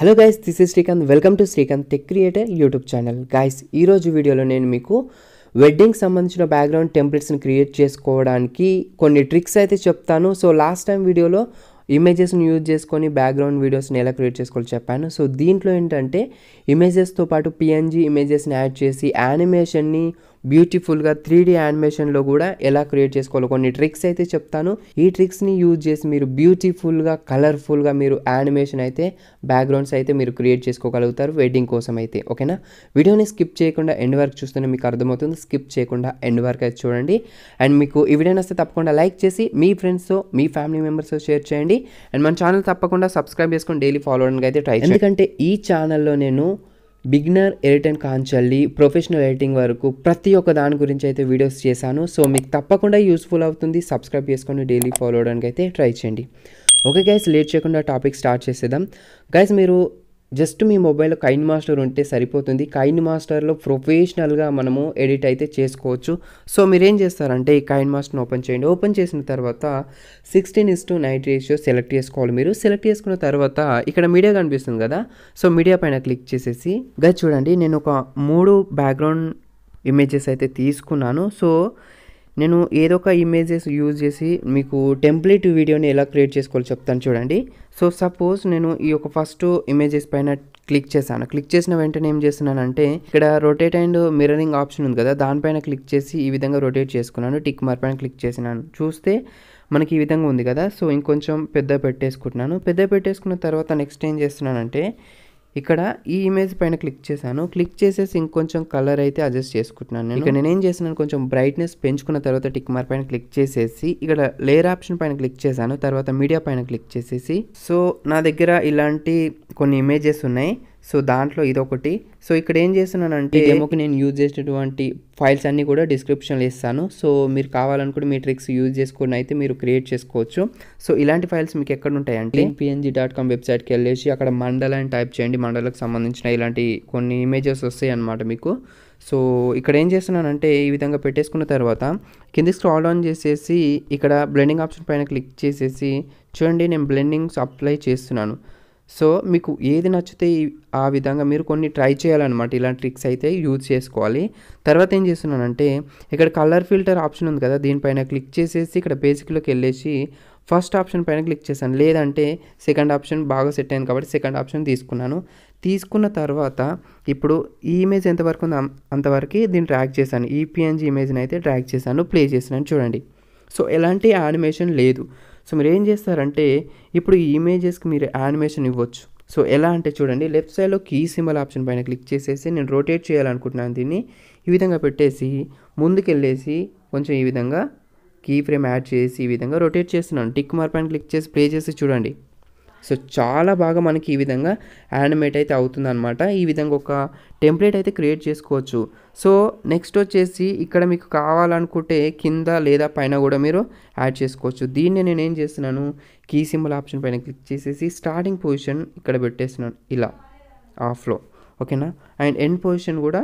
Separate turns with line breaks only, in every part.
hello guys this is Srikanth welcome to Srikanth tech creator YouTube channel guys ఈరోజు వీడియోలో నేను మీకు వెడ్డింగ్కి సంబంధించిన బ్యాక్గ్రౌండ్ టెంప్లెట్స్ని క్రియేట్ చేసుకోవడానికి కొన్ని ట్రిక్స్ అయితే చెప్తాను సో లాస్ట్ టైం వీడియోలో ఇమేజెస్ని యూజ్ చేసుకొని బ్యాక్గ్రౌండ్ వీడియోస్ని ఎలా క్రియేట్ చేసుకోవాలో చెప్పాను సో దీంట్లో ఏంటంటే ఇమేజెస్తో పాటు పిఎన్జీ ఇమేజెస్ని యాడ్ చేసి యానిమేషన్ని బ్యూటిఫుల్గా త్రీ డీ యానిమేషన్లో కూడా ఎలా క్రియేట్ చేసుకోవాలో కొన్ని ట్రిక్స్ అయితే చెప్తాను ఈ ట్రిక్స్ని యూజ్ చేసి మీరు బ్యూటిఫుల్గా కలర్ఫుల్గా మీరు యానిమేషన్ అయితే బ్యాక్గ్రౌండ్స్ అయితే మీరు క్రియేట్ చేసుకోగలుగుతారు వెడ్డింగ్ కోసం అయితే ఓకేనా వీడియోని స్కిప్ చేయకుండా ఎండ్ వరకు చూస్తేనే మీకు అర్థమవుతుంది స్కిప్ చేయకుండా ఎండ్ వరకు అయితే చూడండి అండ్ మీకు ఈ వీడియో నస్తే తప్పకుండా లైక్ చేసి మీ ఫ్రెండ్స్తో మీ ఫ్యామిలీ మెంబర్స్తో షేర్ చేయండి అండ్ మన ఛానల్ తప్పకుండా సబ్స్క్రైబ్ చేసుకొని డైలీ ఫాలో అవడానికి అయితే ట్రై ఎందుకంటే ఈ ఛానల్లో నేను బిగ్నర్ ఎడిటర్ కాంచల్లి ప్రొఫెషనల్ ఎడిటింగ్ వరకు ప్రతి ఒక్క దాని గురించి అయితే వీడియోస్ చేశాను సో మీకు తప్పకుండా యూస్ఫుల్ అవుతుంది సబ్స్క్రైబ్ చేసుకొని డైలీ ఫాలో అవడానికి అయితే ట్రై చేయండి ఓకే గైస్ లేట్ చేయకుండా టాపిక్ స్టార్ట్ చేసేద్దాం గైస్ మీరు జస్ట్ మీ మొబైల్లో కైన్ మాస్టర్ ఉంటే సరిపోతుంది కైన్ మాస్టర్లో ప్రొఫెషనల్గా మనము ఎడిట్ అయితే చేసుకోవచ్చు సో మీరు ఏం చేస్తారంటే ఈ కైన్ మాస్టర్ని ఓపెన్ చేయండి ఓపెన్ చేసిన తర్వాత sixteen is to nine ratio select చేసుకోవాలి మీరు సెలెక్ట్ చేసుకున్న తర్వాత ఇక్కడ మీడియా కనిపిస్తుంది కదా సో మీడియా పైన క్లిక్ చేసేసి గది చూడండి నేను ఒక మూడు బ్యాక్గ్రౌండ్ ఇమేజెస్ అయితే తీసుకున్నాను సో నేను ఏదో ఒక ఇమేజెస్ యూజ్ చేసి మీకు టెంప్లెట్ వీడియోని ఎలా క్రియేట్ చేసుకోవాలో చెప్తాను చూడండి సో సపోజ్ నేను ఈ యొక్క ఫస్ట్ ఇమేజెస్ పైన క్లిక్ చేశాను క్లిక్ చేసిన వెంటనే ఏం చేస్తున్నానంటే ఇక్కడ రొటేట్ అండ్ మిరరింగ్ ఆప్షన్ ఉంది కదా దానిపైన క్లిక్ చేసి ఈ విధంగా రొటేట్ చేసుకున్నాను టిక్ మార్క్ పైన క్లిక్ చేసినాను చూస్తే మనకి ఈ విధంగా ఉంది కదా సో ఇంకొంచెం పెద్ద పెట్టేసుకుంటున్నాను పెద్ద పెట్టేసుకున్న తర్వాత నెక్స్ట్ ఏం చేస్తున్నానంటే ఇక్కడ ఈ ఇమేజ్ పైన క్లిక్ చేశాను క్లిక్ చేసేసి ఇంకొంచెం కలర్ అయితే అడ్జస్ట్ చేసుకుంటున్నాను నేను ఇక్కడ నేనేం చేసినాను కొంచెం బ్రైట్నెస్ పెంచుకున్న తర్వాత టిక్ మార్ పైన క్లిక్ చేసేసి ఇక్కడ లేయర్ ఆప్షన్ పైన క్లిక్ చేశాను తర్వాత మీడియా పైన క్లిక్ చేసేసి సో నా దగ్గర ఇలాంటి కొన్ని ఇమేజెస్ ఉన్నాయి సో దాంట్లో ఇదొకటి సో ఇక్కడ ఏం చేస్తున్నానంటే డెమోకి నేను యూజ్ చేసేటువంటి ఫైల్స్ అన్నీ కూడా డిస్క్రిప్షన్లో ఇస్తాను సో మీరు కావాలనుకుంటే మీ ట్రిక్స్ యూజ్ చేసుకుని అయితే మీరు క్రియేట్ చేసుకోవచ్చు సో ఇలాంటి ఫైల్స్ మీకు ఎక్కడ ఉంటాయంటే పిఎన్జీ డాట్ కామ్ వెబ్సైట్కి వెళ్ళేసి అక్కడ మండల అని టైప్ చేయండి మండలకు సంబంధించిన ఇలాంటి కొన్ని ఇమేజెస్ వస్తాయి అన్నమాట మీకు సో ఇక్కడ ఏం చేస్తున్నానంటే ఈ విధంగా పెట్టేసుకున్న తర్వాత కింది స్క్రాల్ డౌన్ చేసేసి ఇక్కడ బ్లెండింగ్ ఆప్షన్ పైన క్లిక్ చేసేసి చూడండి నేను బ్లెండింగ్స్ అప్లై చేస్తున్నాను సో మీకు ఏది నచ్చితే ఆ విధంగా మీరు కొన్ని ట్రై చేయాలన్నమాట ఇలాంటి ట్రిక్స్ అయితే యూజ్ చేసుకోవాలి తర్వాత ఏం చేస్తున్నానంటే ఇక్కడ కలర్ ఫిల్టర్ ఆప్షన్ ఉంది కదా దీనిపైన క్లిక్ చేసేసి ఇక్కడ బేసిక్లోకి వెళ్ళేసి ఫస్ట్ ఆప్షన్ పైన క్లిక్ చేశాను లేదంటే సెకండ్ ఆప్షన్ బాగా సెట్ అయింది కాబట్టి సెకండ్ ఆప్షన్ తీసుకున్నాను తీసుకున్న తర్వాత ఇప్పుడు ఈ ఇమేజ్ ఎంతవరకు ఉందో అంతవరకు దీన్ని ట్రాక్ చేశాను ఈపిఎన్జీ ఇమేజ్ని అయితే ట్రాక్ చేశాను ప్లే చేసినాను చూడండి సో ఎలాంటి యానిమేషన్ లేదు సో మీరు ఏం చేస్తారంటే ఇప్పుడు ఈ ఇమేజెస్కి మీరు యానిమేషన్ ఇవ్వచ్చు సో ఎలా అంటే చూడండి లెఫ్ట్ సైడ్లో కీ సింబల్ ఆప్షన్ పైన క్లిక్ చేసేసి నేను రొటేట్ చేయాలనుకుంటున్నాను దీన్ని ఈ విధంగా పెట్టేసి ముందుకెళ్ళేసి కొంచెం ఈ విధంగా కీ ఫ్రేమ్ యాడ్ చేసి ఈ విధంగా రొటేట్ చేస్తున్నాను టిక్ మార్క్ పైన క్లిక్ చేసి ప్లే చేసి చూడండి సో చాలా బాగా మనకి ఈ విధంగా యానిమేట్ అయితే అనమాట ఈ విధంగా ఒక టెంప్లెట్ అయితే క్రియేట్ చేసుకోవచ్చు సో నెక్స్ట్ వచ్చేసి ఇక్కడ మీకు కావాలనుకుంటే కింద లేదా పైన కూడా మీరు యాడ్ చేసుకోవచ్చు దీన్ని నేను ఏం చేస్తున్నాను కీ సింబల్ ఆప్షన్ పైన క్లిక్ చేసేసి స్టార్టింగ్ పొజిషన్ ఇక్కడ పెట్టేస్తున్నాను ఇలా ఆఫ్లో ఓకేనా అండ్ ఎండ్ పొజిషన్ కూడా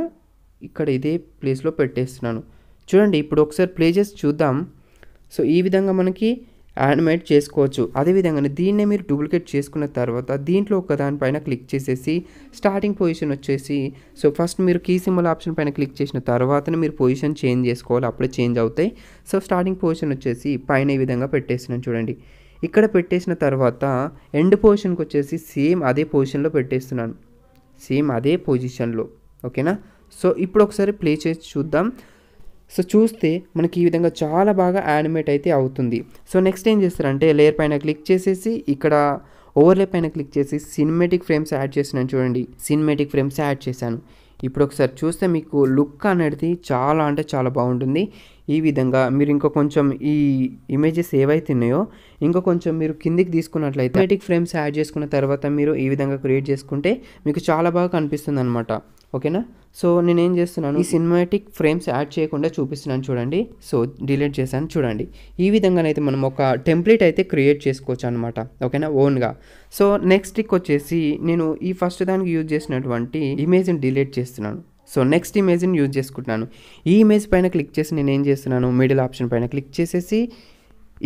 ఇక్కడ ఇదే ప్లేస్లో పెట్టేస్తున్నాను చూడండి ఇప్పుడు ఒకసారి ప్లే చేసి చూద్దాం సో ఈ విధంగా మనకి యానిమేట్ చేసుకోవచ్చు అదేవిధంగా దీన్నే మీరు డూప్లికేట్ చేసుకున్న తర్వాత దీంట్లో ఒక దానిపైన క్లిక్ చేసేసి స్టార్టింగ్ పొజిషన్ వచ్చేసి సో ఫస్ట్ మీరు కీ సింబల్ ఆప్షన్ పైన క్లిక్ చేసిన తర్వాతనే మీరు పొజిషన్ చేంజ్ చేసుకోవాలి అప్పుడే చేంజ్ అవుతాయి సో స్టార్టింగ్ పొజిషన్ వచ్చేసి పైన ఈ విధంగా పెట్టేసినాను చూడండి ఇక్కడ పెట్టేసిన తర్వాత ఎండ్ పొజిషన్కి వచ్చేసి సేమ్ అదే పొజిషన్లో పెట్టేస్తున్నాను సేమ్ అదే పొజిషన్లో ఓకేనా సో ఇప్పుడు ఒకసారి ప్లే చేసి చూద్దాం సో చూస్తే మనకి ఈ విధంగా చాలా బాగా యానిమేట్ అయితే అవుతుంది సో నెక్స్ట్ ఏం చేస్తారంటే లేయర్ పైన క్లిక్ చేసేసి ఇక్కడ ఓవర్లే పైన క్లిక్ చేసి సినిమేటిక్ ఫ్రేమ్స్ యాడ్ చేసినాను చూడండి సినిమేటిక్ ఫ్రేమ్స్ యాడ్ చేశాను ఇప్పుడు ఒకసారి చూస్తే మీకు లుక్ అనేది చాలా అంటే చాలా బాగుంటుంది ఈ విధంగా మీరు ఇంకా కొంచెం ఈ ఇమేజెస్ ఏవైతే ఉన్నాయో ఇంకా కొంచెం మీరు కిందికి తీసుకున్నట్లయితే ఆటోమేటిక్ ఫ్రేమ్స్ యాడ్ చేసుకున్న తర్వాత మీరు ఈ విధంగా క్రియేట్ చేసుకుంటే మీకు చాలా బాగా కనిపిస్తుంది అనమాట ఓకేనా సో నేనేం చేస్తున్నాను ఈ సినిమాటిక్ ఫ్రేమ్స్ యాడ్ చేయకుండా చూపిస్తున్నాను చూడండి సో డిలీట్ చేశాను చూడండి ఈ విధంగానైతే మనం ఒక టెంప్లెట్ అయితే క్రియేట్ చేసుకోవచ్చు అనమాట ఓకేనా ఓన్గా సో నెక్స్ట్ ట్రిక్ వచ్చేసి నేను ఈ ఫస్ట్ దానికి యూజ్ చేసినటువంటి ఇమేజ్ని డిలీట్ చేస్తున్నాను సో నెక్స్ట్ ఇమేజ్ని యూజ్ చేసుకుంటున్నాను ఈ ఇమేజ్ పైన క్లిక్ చేసి నేను ఏం చేస్తున్నాను మిడిల్ ఆప్షన్ పైన క్లిక్ చేసేసి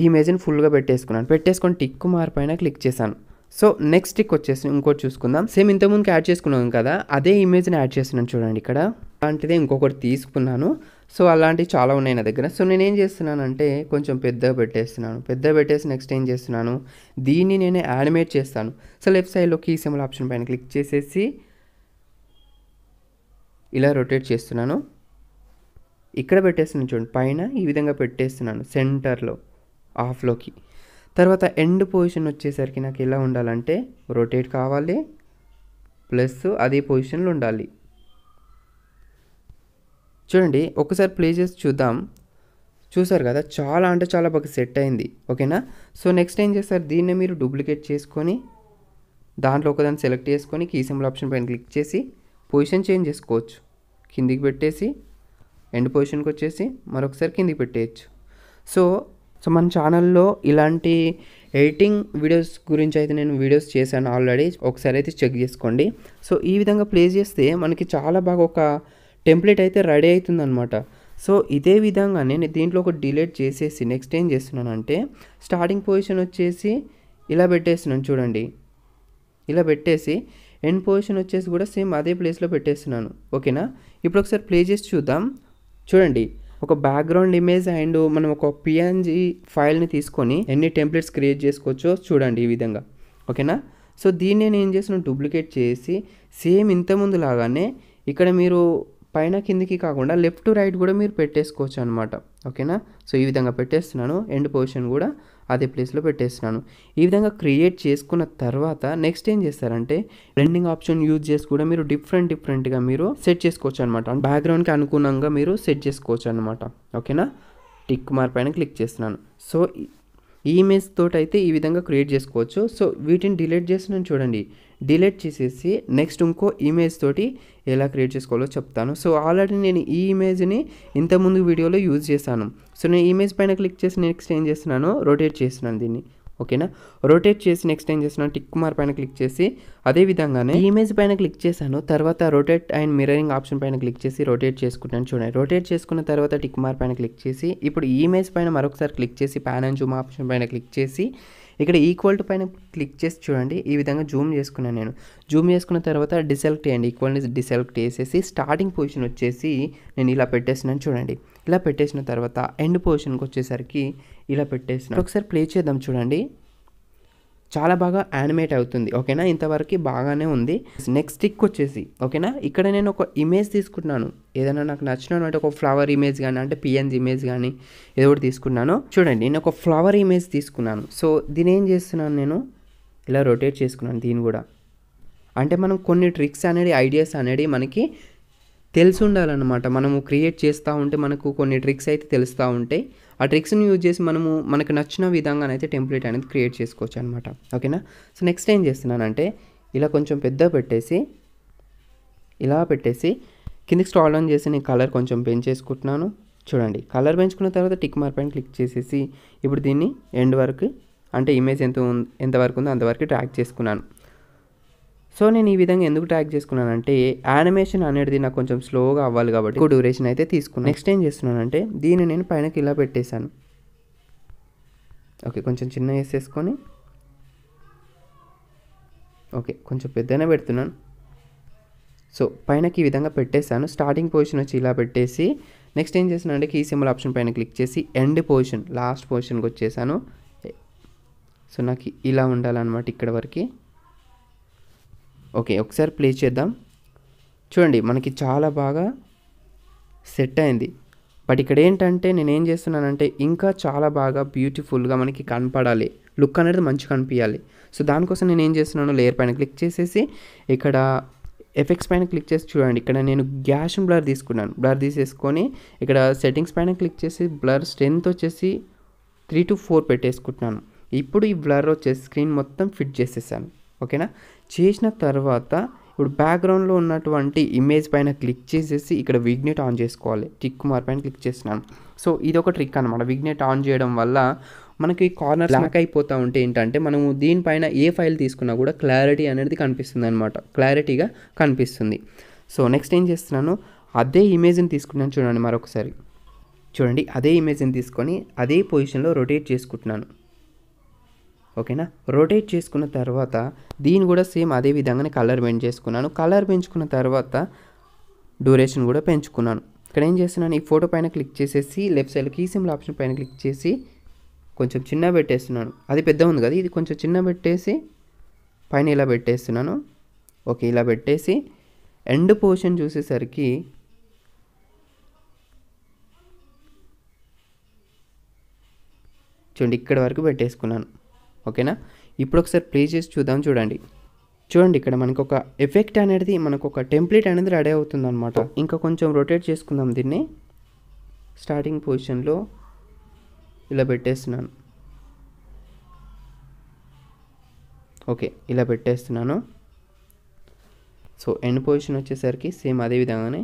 ఈ ఇమేజ్ని ఫుల్గా పెట్టేసుకున్నాను పెట్టేసుకొని టిక్ మార్ పైన క్లిక్ చేశాను సో నెక్స్ట్ టిక్ వచ్చేసి ఇంకోటి చూసుకుందాం సేమ్ ఇంతకుముందుకు యాడ్ చేసుకున్నాం కదా అదే ఇమేజ్ని యాడ్ చేస్తున్నాను చూడండి ఇక్కడ అలాంటిదే ఇంకొకటి తీసుకున్నాను సో అలాంటివి చాలా ఉన్నాయి నా దగ్గర సో నేనేం చేస్తున్నాను అంటే కొంచెం పెద్దగా పెట్టేస్తున్నాను పెద్దగా పెట్టేసి నెక్స్ట్ ఏం చేస్తున్నాను దీన్ని నేను యానిమేట్ చేస్తాను సో లెఫ్ట్ సైడ్లో కీసెంబల్ ఆప్షన్ పైన క్లిక్ చేసేసి ఇలా రొటేట్ చేస్తున్నాను ఇక్కడ పెట్టేస్తున్నాను చూడండి పైన ఈ విధంగా పెట్టేస్తున్నాను సెంటర్లో ఆఫ్లోకి తర్వాత ఎండ్ పొజిషన్ వచ్చేసరికి నాకు ఎలా ఉండాలంటే రొటేట్ కావాలి ప్లస్ అదే పొజిషన్లో ఉండాలి చూడండి ఒకసారి ప్లే చేసి చూద్దాం చూసారు కదా చాలా అంటే చాలా బాగా సెట్ అయింది ఓకేనా సో నెక్స్ట్ ఏం చేస్తారు దీన్ని మీరు డూప్లికేట్ చేసుకొని దాంట్లో ఒకదాన్ని సెలెక్ట్ చేసుకొని కీసెంబుల్ ఆప్షన్ పైన క్లిక్ చేసి పొజిషన్ చేంజ్ చేసుకోవచ్చు కిందికి పెట్టేసి ఎండ్ పొజిషన్కి వచ్చేసి మరొకసారి కిందికి పెట్టేయచ్చు సో సో మన ఛానల్లో ఇలాంటి ఎడిటింగ్ వీడియోస్ గురించి అయితే నేను వీడియోస్ చేశాను ఆల్రెడీ ఒకసారి అయితే చెక్ చేసుకోండి సో ఈ విధంగా ప్లే చేస్తే మనకి చాలా బాగా ఒక టెంప్లెట్ అయితే రెడీ అవుతుందనమాట సో ఇదే విధంగా నేను దీంట్లో ఒక డిలీట్ చేసేసి నెక్స్ట్ ఏం చేస్తున్నాను అంటే స్టార్టింగ్ పొజిషన్ వచ్చేసి ఇలా పెట్టేస్తున్నాను చూడండి ఇలా పెట్టేసి ఎండ్ పొజిషన్ వచ్చేసి కూడా సేమ్ అదే ప్లేస్లో పెట్టేస్తున్నాను ఓకేనా ఇప్పుడు ఒకసారి ప్లే చేసి చూద్దాం చూడండి ఒక బ్యాక్గ్రౌండ్ ఇమేజ్ అండ్ మనం ఒక పిఎన్జీ ఫైల్ని తీసుకొని ఎన్ని టెంప్లెట్స్ క్రియేట్ చేసుకోవచ్చో చూడండి ఈ విధంగా ఓకేనా సో దీన్ని నేను ఏం చేస్తున్నాను డూప్లికేట్ చేసి సేమ్ ఇంతకుముందు లాగానే ఇక్కడ మీరు పైన కిందికి కాకుండా లెఫ్ట్ రైట్ కూడా మీరు పెట్టేసుకోవచ్చు అనమాట ఓకేనా సో ఈ విధంగా పెట్టేస్తున్నాను ఎండ్ పొజిషన్ కూడా అదే ప్లేస్లో పెట్టేస్తున్నాను ఈ విధంగా క్రియేట్ చేసుకున్న తర్వాత నెక్స్ట్ ఏం చేస్తారంటే రెండింగ్ ఆప్షన్ యూజ్ చేసి కూడా మీరు డిఫరెంట్ డిఫరెంట్గా మీరు సెట్ చేసుకోవచ్చు అనమాట బ్యాక్గ్రౌండ్కి అనుగుణంగా మీరు సెట్ చేసుకోవచ్చు అనమాట ఓకేనా టిక్ మార్క్ పైన క్లిక్ చేస్తున్నాను సో ఈ ఇమేజ్ తోటి అయితే ఈ విధంగా క్రియేట్ చేసుకోవచ్చు సో వీటిని డిలీట్ చేస్తున్నాను చూడండి డిలీట్ చేసేసి నెక్స్ట్ ఇంకో ఇమేజ్ తోటి ఎలా క్రియేట్ చేసుకోవాలో చెప్తాను సో ఆల్రెడీ నేను ఈ ఇమేజ్ని ఇంతకుముందు వీడియోలో యూజ్ చేశాను సో నేను ఇమేజ్ పైన క్లిక్ చేసి నెక్స్ట్ ఏం చేస్తున్నాను రొటేట్ చేస్తున్నాను దీన్ని ఓకేనా రొటేట్ చేసి నెక్స్ట్ ఏం చేసిన టిక్ మార్ పైన క్లిక్ చేసి అదే విధంగానే ఇమేజ్ పైన క్లిక్ చేశాను తర్వాత రొటేట్ అండ్ మిరరింగ్ ఆప్షన్ పైన క్లిక్ చేసి రొటేట్ చేసుకుంటాను చూడండి రొటేట్ చేసుకున్న తర్వాత టిక్ మార్ పైన క్లిక్ చేసి ఇప్పుడు ఇమేజ్ పైన మరొకసారి క్లిక్ చేసి ప్యాన్ అండ్ జూమ్ ఆప్షన్ పైన క్లిక్ చేసి ఇక్కడ ఈక్వల్ టు పైన క్లిక్ చేసి చూడండి ఈ విధంగా జూమ్ చేసుకున్నాను నేను జూమ్ చేసుకున్న తర్వాత డిసెలెక్ట్ చేయండి ఈక్వల్ని డిసెలెక్ట్ చేసేసి స్టార్టింగ్ పొజిషన్ వచ్చేసి నేను ఇలా పెట్టేసినాను చూడండి ఇలా పెట్టేసిన తర్వాత ఎండ్ పొజిషన్కి వచ్చేసరికి ఇలా పెట్టేసిన ఒకసారి ప్లే చేద్దాం చూడండి చాలా బాగా యానిమేట్ అవుతుంది ఓకేనా ఇంతవరకు బాగానే ఉంది నెక్స్ట్ స్టిక్ వచ్చేసి ఓకేనా ఇక్కడ నేను ఒక ఇమేజ్ తీసుకుంటున్నాను ఏదైనా నాకు నచ్చిన ఒక ఫ్లవర్ ఇమేజ్ కానీ అంటే పిఎన్జ్ ఇమేజ్ కానీ ఏదో ఒకటి తీసుకున్నాను చూడండి నేను ఒక ఫ్లవర్ ఇమేజ్ తీసుకున్నాను సో దీని ఏం చేస్తున్నాను నేను ఇలా రొటేట్ చేసుకున్నాను దీన్ని కూడా అంటే మనం కొన్ని ట్రిక్స్ అనేది ఐడియాస్ అనేది మనకి తెలిసి ఉండాలన్నమాట మనము క్రియేట్ చేస్తూ ఉంటే మనకు కొన్ని ట్రిక్స్ అయితే తెలుస్తూ ఉంటాయి ఆ ట్రిక్స్ని యూజ్ చేసి మనము మనకు నచ్చిన విధంగానైతే టెంప్లెట్ అనేది క్రియేట్ చేసుకోవచ్చు అనమాట ఓకేనా సో నెక్స్ట్ ఏం చేస్తున్నానంటే ఇలా కొంచెం పెద్ద పెట్టేసి ఇలా పెట్టేసి కిందికి స్టాల్ ఆన్ చేసి నేను కలర్ కొంచెం పెంచేసుకుంటున్నాను చూడండి కలర్ పెంచుకున్న తర్వాత టిక్ మార్క్ పైన క్లిక్ చేసేసి ఇప్పుడు దీన్ని ఎండ్ వరకు అంటే ఇమేజ్ ఎంత ఎంతవరకు ఉందో అంతవరకు ట్రాక్ చేసుకున్నాను సో నేను ఈ విధంగా ఎందుకు ట్యాగ్ చేసుకున్నానంటే యానిమేషన్ అనేది నాకు కొంచెం స్లోగా అవ్వాలి కాబట్టి ఎక్కువ డ్యూరేషన్ అయితే తీసుకున్నాను నెక్స్ట్ ఏం చేస్తున్నానంటే దీన్ని నేను పైనకి ఇలా పెట్టేశాను ఓకే కొంచెం చిన్న వేసేసుకొని ఓకే కొంచెం పెద్దనే పెడుతున్నాను సో పైనకి ఈ విధంగా పెట్టేశాను స్టార్టింగ్ పొజిషన్ వచ్చి ఇలా పెట్టేసి నెక్స్ట్ ఏం చేశాను అంటే కీ సింబల్ ఆప్షన్ పైన క్లిక్ చేసి ఎండ్ పొజిషన్ లాస్ట్ పొజిషన్కి వచ్చేసాను సో నాకు ఇలా ఉండాలన్నమాట ఇక్కడ వరకు ఓకే ఒకసారి ప్లే చేద్దాం చూడండి మనకి చాలా బాగా సెట్ అయింది బట్ ఇక్కడ ఏంటంటే నేనేం చేస్తున్నానంటే ఇంకా చాలా బాగా బ్యూటిఫుల్గా మనకి కనపడాలి లుక్ అనేది మంచి కనిపించాలి సో దానికోసం నేను ఏం చేస్తున్నాను లేయర్ పైన క్లిక్ చేసేసి ఇక్కడ ఎఫెక్ట్స్ పైన క్లిక్ చేసి చూడండి ఇక్కడ నేను గ్యాష్ బ్లర్ తీసుకున్నాను బ్లర్ తీసేసుకొని ఇక్కడ సెట్టింగ్స్ పైన క్లిక్ చేసి బ్లర్ స్ట్రెంత్ వచ్చేసి త్రీ టు ఫోర్ పెట్టేసుకుంటున్నాను ఇప్పుడు ఈ బ్లర్ వచ్చేసి స్క్రీన్ మొత్తం ఫిట్ చేసేసాను ఓకేనా చేసిన తర్వాత ఇప్పుడు బ్యాక్గ్రౌండ్లో ఉన్నటువంటి ఇమేజ్ పైన క్లిక్ చేసేసి ఇక్కడ విగ్నెట్ ఆన్ చేసుకోవాలి టిక్ మార్ పైన క్లిక్ చేసినాను సో ఇది ఒక ట్రిక్ అనమాట విగ్నెట్ ఆన్ చేయడం వల్ల మనకి కార్నర్ ల్యాక్ అయిపోతూ ఉంటే ఏంటంటే మనము దీనిపైన ఏ ఫైల్ తీసుకున్నా కూడా క్లారిటీ అనేది కనిపిస్తుంది అనమాట క్లారిటీగా కనిపిస్తుంది సో నెక్స్ట్ ఏం చేస్తున్నాను అదే ఇమేజ్ని తీసుకున్నాను చూడండి మరొకసారి చూడండి అదే ఇమేజ్ని తీసుకొని అదే పొజిషన్లో రొటేట్ చేసుకుంటున్నాను ఓకేనా రొటేట్ చేసుకున్న తర్వాత దీన్ని కూడా సేమ్ అదే విధంగానే కలర్ పెంచ్ చేసుకున్నాను కలర్ పెంచుకున్న తర్వాత డ్యూరేషన్ కూడా పెంచుకున్నాను ఇక్కడ ఏం చేస్తున్నాను ఈ ఫోటో పైన క్లిక్ చేసేసి left side key symbol option పైన క్లిక్ చేసి కొంచెం చిన్న పెట్టేస్తున్నాను అది పెద్ద ఉంది కదా ఇది కొంచెం చిన్న పెట్టేసి పైన ఇలా పెట్టేస్తున్నాను ఓకే ఇలా పెట్టేసి ఎండ్ పోర్షన్ చూసేసరికి చూడండి ఇక్కడ వరకు పెట్టేసుకున్నాను ఓకేనా ఇప్పుడు ఒకసారి ప్లే చేసి చూద్దాం చూడండి చూడండి ఇక్కడ మనకు ఒక ఎఫెక్ట్ అనేది మనకు ఒక టెంప్లెట్ అనేది రెడీ అవుతుంది అనమాట ఇంకా కొంచెం రొటేట్ చేసుకుందాం దీన్ని స్టార్టింగ్ పొజిషన్లో ఇలా పెట్టేస్తున్నాను ఓకే ఇలా పెట్టేస్తున్నాను సో ఎండ్ పొజిషన్ వచ్చేసరికి సేమ్ అదే విధంగానే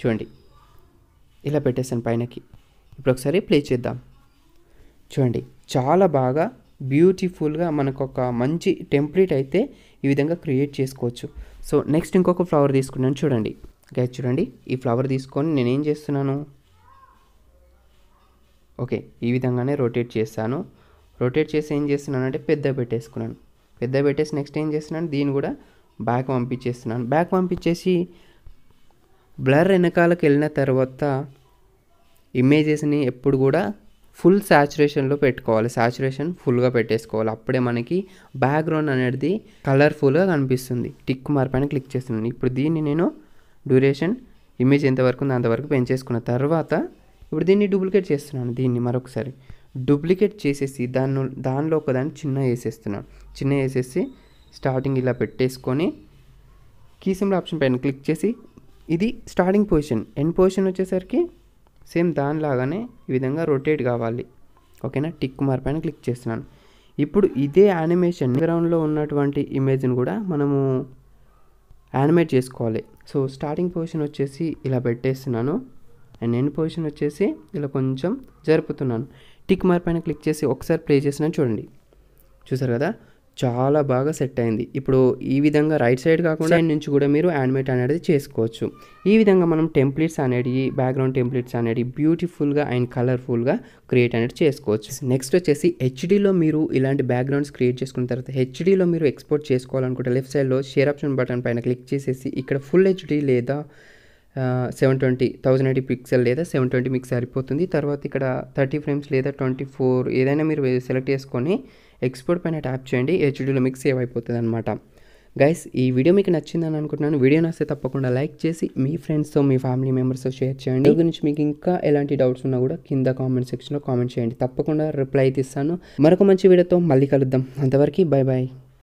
చూడండి ఇలా పెట్టేస్తాను పైనకి ఇప్పుడు ఒకసారి ప్లే చేద్దాం చూడండి చాలా బాగా బ్యూటిఫుల్గా మనకు ఒక మంచి టెంప్లెట్ అయితే ఈ విధంగా క్రియేట్ చేసుకోవచ్చు సో నెక్స్ట్ ఇంకొక ఫ్లవర్ తీసుకున్నాను చూడండి గైజ్ చూడండి ఈ ఫ్లవర్ తీసుకొని నేనేం చేస్తున్నాను ఓకే ఈ విధంగానే రొటేట్ చేస్తాను రొటేట్ చేసి ఏం చేస్తున్నాను అంటే పెద్ద పెట్టేసుకున్నాను పెద్ద పెట్టేసి నెక్స్ట్ ఏం చేస్తున్నాను దీన్ని కూడా బ్యాక్ పంపించేస్తున్నాను బ్యాక్ పంపించేసి బ్లర్ వెనకాలకు వెళ్ళిన తర్వాత ఇమేజెస్ని ఎప్పుడు కూడా ఫుల్ సాచురేషన్లో పెట్టుకోవాలి సాచురేషన్ ఫుల్గా పెట్టేసుకోవాలి అప్పుడే మనకి బ్యాక్గ్రౌండ్ అనేది కలర్ఫుల్గా కనిపిస్తుంది టిక్ మార్క్ పైన క్లిక్ చేస్తున్నాను ఇప్పుడు దీన్ని నేను డ్యూరేషన్ ఇమేజ్ ఎంతవరకు ఉందో అంతవరకు పెంచేసుకున్న తర్వాత ఇప్పుడు దీన్ని డూప్లికేట్ చేస్తున్నాను దీన్ని మరొకసారి డూప్లికేట్ చేసేసి దాన్ని దానిలో ఒకదాన్ని చిన్న వేసేస్తున్నాను చిన్న వేసేసి స్టార్టింగ్ ఇలా పెట్టేసుకొని కీసెంలో ఆప్షన్ పైన క్లిక్ చేసి ఇది స్టార్టింగ్ పొజిషన్ ఎండ్ పొజిషన్ వచ్చేసరికి సేమ్ దానిలాగానే ఈ విధంగా రొటేట్ కావాలి ఓకేనా టిక్ మార్ పైన క్లిక్ చేస్తున్నాను ఇప్పుడు ఇదే యానిమేషన్ గ్రౌండ్లో ఉన్నటువంటి ఇమేజ్ని కూడా మనము యానిమేట్ చేసుకోవాలి సో స్టార్టింగ్ పొజిషన్ వచ్చేసి ఇలా పెట్టేస్తున్నాను అండ్ ఎండ్ పొజిషన్ వచ్చేసి ఇలా కొంచెం జరుపుతున్నాను టిక్ మార్ పైన క్లిక్ చేసి ఒకసారి ప్లే చేసినా చూడండి చూసారు కదా చాలా బాగా సెట్ అయింది ఇప్పుడు ఈ విధంగా రైట్ సైడ్ కాకుండా సైడ్ నుంచి కూడా మీరు యానిమేట్ అనేది చేసుకోవచ్చు ఈ విధంగా మనం టెంప్లెట్స్ అనేది బ్యాక్గ్రౌండ్ టెంప్లెట్స్ అనేది బ్యూటిఫుల్గా అండ్ కలర్ఫుల్గా క్రియేట్ అనేది చేసుకోవచ్చు నెక్స్ట్ వచ్చేసి హెచ్డీలో మీరు ఇలాంటి బ్యాక్గ్రౌండ్స్ క్రియేట్ చేసుకున్న తర్వాత హెచ్డీలో మీరు ఎక్స్పోర్ట్ చేసుకోవాలనుకుంటే లెఫ్ట్ సైడ్లో షేర్ ఆప్షన్ బటన్ పైన క్లిక్ చేసేసి ఇక్కడ ఫుల్ హెచ్డీ లేదా seven twenty thousand eighty pixel లేదా సెవెన్ ట్వంటీ మీకు సరిపోతుంది తర్వాత ఇక్కడ థర్టీ ఫ్రేమ్స్ లేదా ట్వంటీ ఫోర్ ఏదైనా మీరు సెలెక్ట్ చేసుకొని ఎక్స్పోర్ట్ పైన ట్యాప్ చేయండి హెచ్డీలో మీకు సేవ్ అయిపోతుంది అనమాట గైస్ ఈ వీడియో మీకు నచ్చిందని అనుకుంటున్నాను వీడియో నచ్చితే తప్పకుండా లైక్ చేసి మీ ఫ్రెండ్స్తో మీ ఫ్యామిలీ మెంబర్స్తో షేర్ చేయండి గురించి మీకు ఇంకా ఎలాంటి డౌట్స్ ఉన్నా కూడా కింద కామెంట్ సెక్షన్లో కామెంట్ చేయండి తప్పకుండా రిప్లై అయితే ఇస్తాను మరొక మంచి వీడియోతో మళ్ళీ కలుద్దాం అంతవరకు బై బాయ్